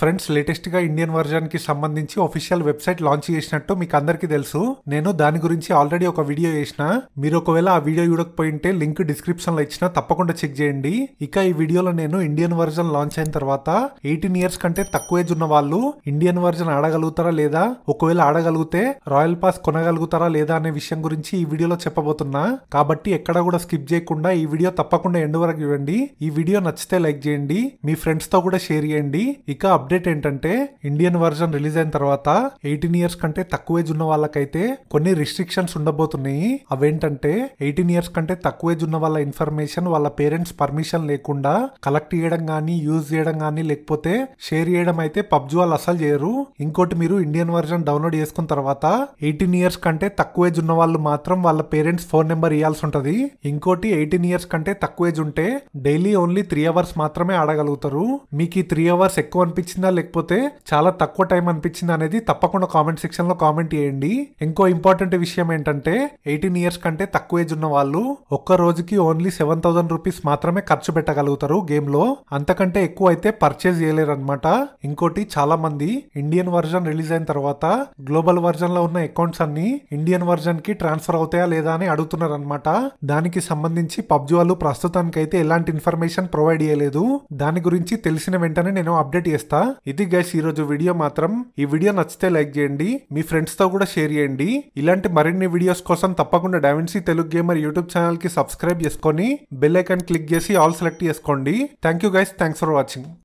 friends లేటెస్ట్గా Indian వర్జన్కి సంబంధించి official website launch చేసినట్టు మీకు అందరికీ తెలుసు నేను దాని గురించి ఆల్రెడీ ఒక వీడియో చేసిన మీరు ఒకవేళ ఆ వీడియో చూడకపోయింటే లింక్ డిస్క్రిప్షన్లో ఇచ్చిన తప్పకుండా చెక్ చేయండి ఇక ఈ వీడియోలో నేను ఇండియన్ వర్జన్ లాంచ్ అయిన తర్వాత ఎయిటీన్ ఇయర్స్ కంటే తక్కువ ఏజ్ ఉన్న వాళ్ళు ఇండియన్ వర్జన్ ఆడగలుగుతారా లేదా ఒకవేళ ఆడగలిగితే రాయల్ పాస్ కొనగలుగుతారా లేదా అనే విషయం గురించి ఈ వీడియోలో చెప్పబోతున్నా కాబట్టి ఎక్కడ కూడా స్కిప్ చేయకుండా ఈ వీడియో తప్పకుండా ఎండు వరకు చూడండి ఈ వీడియో నచ్చితే లైక్ చేయండి మీ ఫ్రెండ్స్తో కూడా షేర్ చేయండి ఇక అప్డేట్ ఏంటంటే ఇండియన్ వర్జన్ రిలీజ్ అయిన తర్వాత ఎయిటీన్ ఇయర్స్ కంటే తక్కువ ఏజ్ ఉన్న వాళ్ళకైతే కొన్ని రిస్ట్రిక్షన్స్ ఉండబోతున్నాయి అవేంటంటే ఎయిటీన్ ఇయర్స్ కంటే తక్కువ ఏజ్ ఉన్న వాళ్ళ ఇన్ఫర్మేషన్ వాళ్ళ పేరెంట్స్ పర్మిషన్ లేకుండా కలెక్ట్ చేయడం కానీ యూజ్ చేయడం కానీ లేకపోతే షేర్ చేయడం అయితే పబ్జి వాళ్ళు అసలు చేయరు ఇంకోటి మీరు ఇండియన్ వర్జన్ డౌన్లోడ్ చేసుకున్న తర్వాత ఎయిటీన్ ఇయర్స్ కంటే తక్కువ ఏజ్ ఉన్న వాళ్ళు మాత్రం వాళ్ళ పేరెంట్స్ ఫోన్ నెంబర్ ఇవ్వాల్సి ఉంటుంది ఇంకోటి ఎయిటీన్ ఇయర్స్ కంటే తక్కువ ఏజ్ ఉంటే డైలీ ఓన్లీ త్రీ అవర్స్ మాత్రమే ఆడగలుగుతారు మీకు ఈ త్రీ అవర్స్ ఎక్కువ అనిపించింది అనిపించిందా లేకపోతే చాలా తక్కువ టైం అనిపించిందా అనేది తప్పకుండా కామెంట్ సెక్షన్ లో కామెంట్ చేయండి ఇంకో ఇంపార్టెంట్ విషయం ఏంటంటే ఎయిటీన్ ఇయర్స్ కంటే తక్కువ ఏజ్ ఉన్న వాళ్ళు ఒక్క రోజుకి ఓన్లీ సెవెన్ థౌసండ్ రూపీస్ మాత్రమే ఖర్చు పెట్టగలుగుతారు గేమ్ లో అంతకంటే ఎక్కువ అయితే పర్చేజ్ చేయలేరు అనమాట ఇంకోటి చాలా మంది ఇండియన్ వర్జన్ రిలీజ్ అయిన తర్వాత గ్లోబల్ వర్జన్ లో ఉన్న అకౌంట్స్ అన్ని ఇండియన్ వర్జన్ కి ట్రాన్స్ఫర్ అవుతాయా లేదా అని అడుగుతున్నారు అనమాట దానికి సంబంధించి పబ్జి వాళ్ళు ప్రస్తుతానికైతే ఎలాంటి ఇన్ఫర్మేషన్ ప్రొవైడ్ చేయలేదు దాని గురించి తెలిసిన వెంటనే నేను అప్డేట్ చేస్తా ఇది గైస్ ఈరోజు వీడియో మాత్రం ఈ వీడియో నచ్చితే లైక్ చేయండి మీ ఫ్రెండ్స్తో కూడా షేర్ చేయండి ఇలాంటి మరిన్ని వీడియోస్ కోసం తప్పకుండా డైమెన్సీ తెలుగు గేమర్ యూట్యూబ్ ఛానల్ కి సబ్స్క్రైబ్ చేసుకొని బెల్ ఐకాన్ క్లిక్ చేసి ఆల్ సెలెక్ట్ చేసుకోండి thank you guys thanks for watching